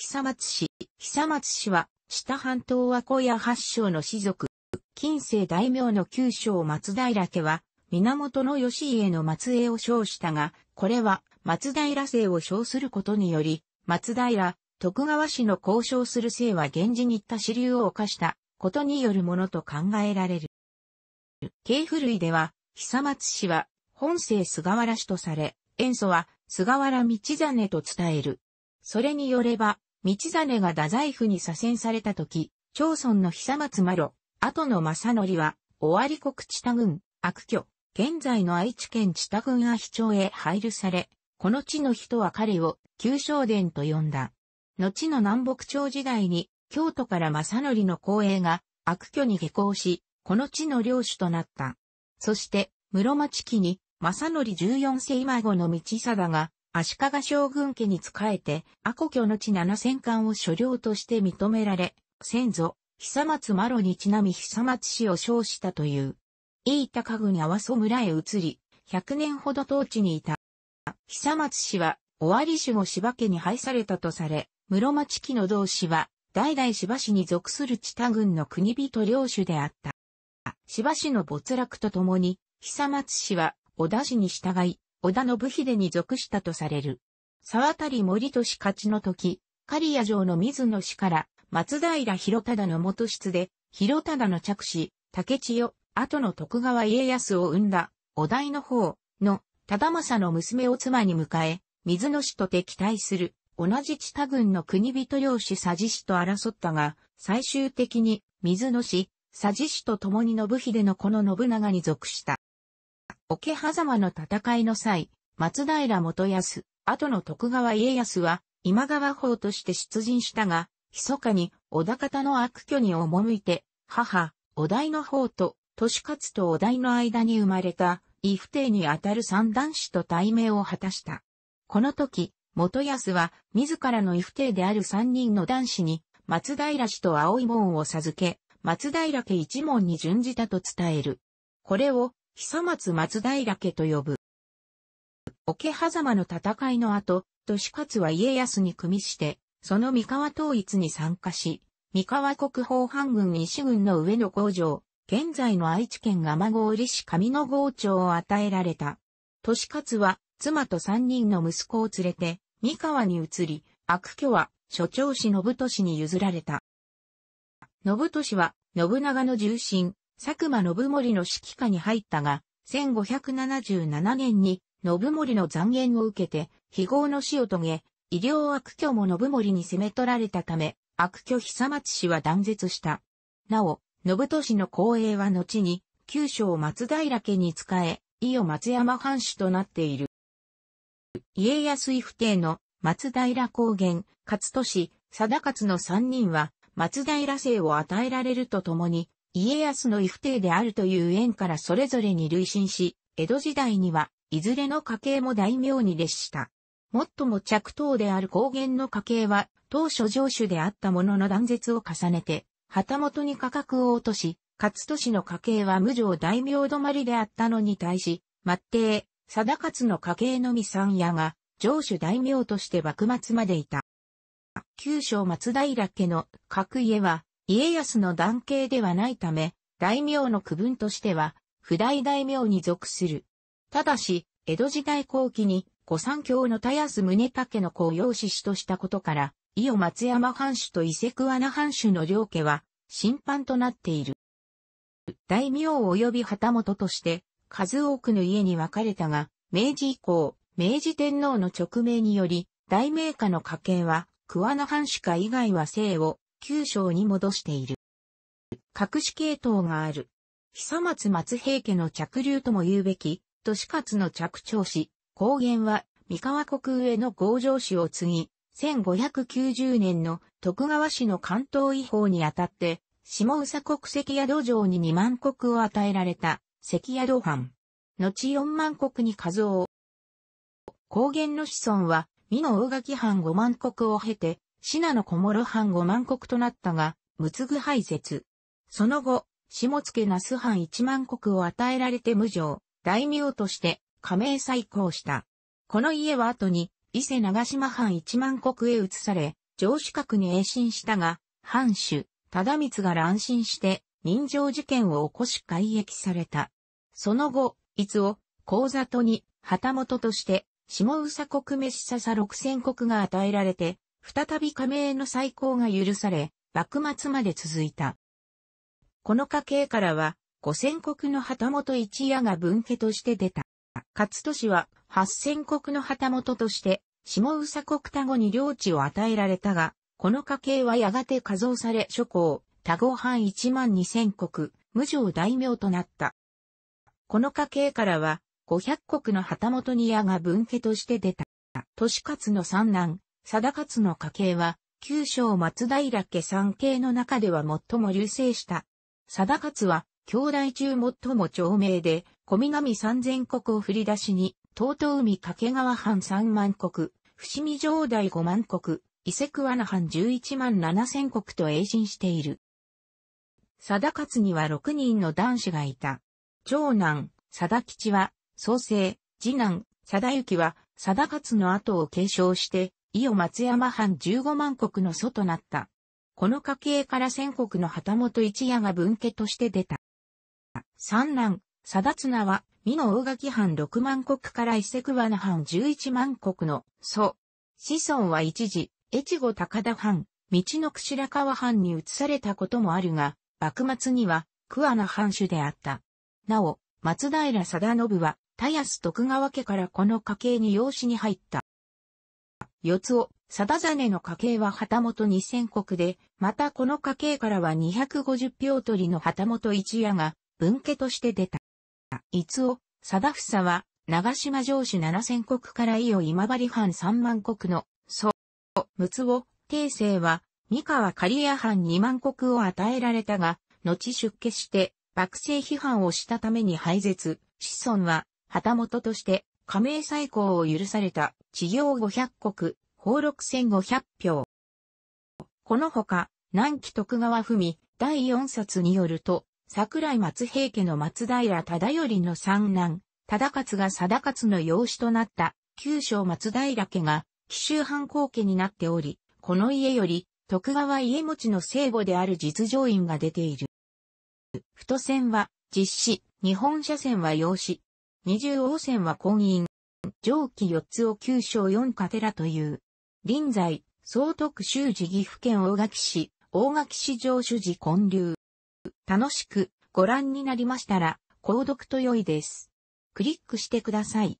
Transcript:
久松氏。久松氏は、下半島和小屋八章の士族。近世大名の九章松平家は、源義家の末裔を称したが、これは松平姓を称することにより、松平、徳川氏の交渉する姓は源氏に行った支流を犯したことによるものと考えられる。系譜類では、久松氏は本姓菅原氏とされ、塩素は菅原道真と伝える。それによれば、道真が太宰府に左遷された時、長村の久松麻呂、後の正則は、尾張国知多郡、悪居、現在の愛知県知多郡阿比町へ配慮され、この地の人は彼を、旧正殿と呼んだ。後の南北朝時代に、京都から正則の公営が、悪居に下校し、この地の領主となった。そして、室町期に、正則14世孫の道貞が、足利将軍家に仕えて、阿古居の地7千貫を所領として認められ、先祖、久松麻呂にちなみ久松氏を称したという。飯田家具に阿波村へ移り、100年ほど当地にいた。久松氏は、尾張守も柴家に配されたとされ、室町期の同氏は、代々芝氏に属する知多郡の国人領主であった。芝氏の没落とともに、久松氏は、織田氏に従い、織田信秀に属したとされる。沢渡森利勝ちの時、狩野城の水野氏から松平広忠の元室で、広忠の着手、竹千代、後の徳川家康を生んだ、お題の方の、忠政の娘を妻に迎え、水野氏と敵対する、同じ地多郡の国人領主佐治氏と争ったが、最終的に、水野氏、佐治氏と共に信秀のこの信長に属した。桶狭間の戦いの際、松平元康、後の徳川家康は、今川法として出陣したが、密かに、小田方の悪居に赴いて、母、小田の方と、年勝と小田の間に生まれた、伊不定にあたる三男子と対面を果たした。この時、元康は、自らの伊不定である三人の男子に、松平氏と青い門を授け、松平家一門に準じたと伝える。これを、久松松平家と呼ぶ。桶狭間の戦いの後、利勝は家康に組みして、その三河統一に参加し、三河国宝藩軍西軍の上野工場、現在の愛知県蒲郡市上野郷町を与えられた。利勝は、妻と三人の息子を連れて、三河に移り、悪居は、所長氏信俊に譲られた。信俊は、信長の重臣、佐久間信盛の指揮下に入ったが、1577年に信盛の残言を受けて、非業の死を遂げ、医療悪居も信盛に攻め取られたため、悪居久松氏は断絶した。なお、信都氏の後衛は後に、九章松平家に仕え、伊予松山藩主となっている。家康伊不の松平高原、勝都氏、定勝の三人は、松平姓を与えられるとともに、家康の異父弟であるという縁からそれぞれに類進し、江戸時代には、いずれの家系も大名に列した。もっとも着頭である高原の家系は、当初上主であったものの断絶を重ねて、旗本に価格を落とし、勝利の家系は無常大名止まりであったのに対し、末帝、貞勝の家系のみ三やが、上主大名として幕末までいた。九章松平家の各家は、家康の男系ではないため、大名の区分としては、不代大名に属する。ただし、江戸時代後期に、御三教の田安宗武の子を養子としたことから、伊予松山藩主と伊勢桑名藩主の両家は、審判となっている。大名及び旗本として、数多くの家に分かれたが、明治以降、明治天皇の勅命により、大名家の家系は、桑名藩主家以外は姓を九章に戻している。隠し系統がある。久松松平家の着流とも言うべき、都市活の着長氏、高原は、三河国上の合上氏を継ぎ、1590年の徳川氏の関東違法にあたって、下宇佐国関宿城に2万国を与えられた関宿藩。後4万国に数を。高原の子孫は、美濃大垣藩5万国を経て、シナの小諸藩五万国となったが、陸奥廃絶。その後、下野那須藩一万国を与えられて無常、大名として加盟再興した。この家は後に、伊勢長島藩一万国へ移され、城主閣に栄進したが、藩主、忠光が乱心して、人情事件を起こし改役された。その後、伊豆を、高里に、旗本として、下宇佐国目し六千国が与えられて、再び加盟の再興が許され、幕末まで続いた。この家系からは、五千国の旗本一夜が分家として出た。勝利は八千国の旗本として、下宇佐国田後に領地を与えられたが、この家系はやがて加増され諸侯、多合藩一万二千国、無常大名となった。この家系からは、五百国の旗本に矢が分家として出た。都市勝の三男、貞勝の家系は、九章松平家三系の中では最も流星した。貞勝は、兄弟中最も長命で、小南三千国を振り出しに、東東海掛川藩三万国、伏見城代五万国、伊勢桑名藩十一万七千国と栄進している。貞勝には六人の男子がいた。長男、貞吉は、創生、次男、貞幸は、貞勝の後を継承して、伊予松山藩15万国の祖となった。この家系から千国の旗本一夜が分家として出た。三男、貞綱は、美濃大垣藩6万国から伊勢桑名藩11万国の祖。子孫は一時、越後高田藩、道の櫛川藩に移されたこともあるが、幕末には桑名藩主であった。なお、松平定信は、田安徳川家からこの家系に養子に入った。四つを、貞真の家系は旗本二千国で、またこの家系からは二百五十票取りの旗本一夜が、分家として出た。五つを、貞房は、長島城主七千国から伊予今治藩三万国の、う、六つを、帝政は、三河刈谷藩二万国を与えられたが、後出家して、幕政批判をしたために廃絶、子孫は、旗本として、加盟再興を許された地業500国、放六5 0 0票。このほか、南紀徳川文第四冊によると、桜井松平家の松平忠頼の三男、忠勝が定勝の養子となった九章松平家が紀州藩公家になっており、この家より徳川家持の聖母である実情院が出ている。太線は実施、日本車線は養子、二重王戦は婚姻、上記四つを九章四カテラという。臨在、総督州寺岐阜県大垣市、大垣市上主寺建立。楽しくご覧になりましたら、購読と良いです。クリックしてください。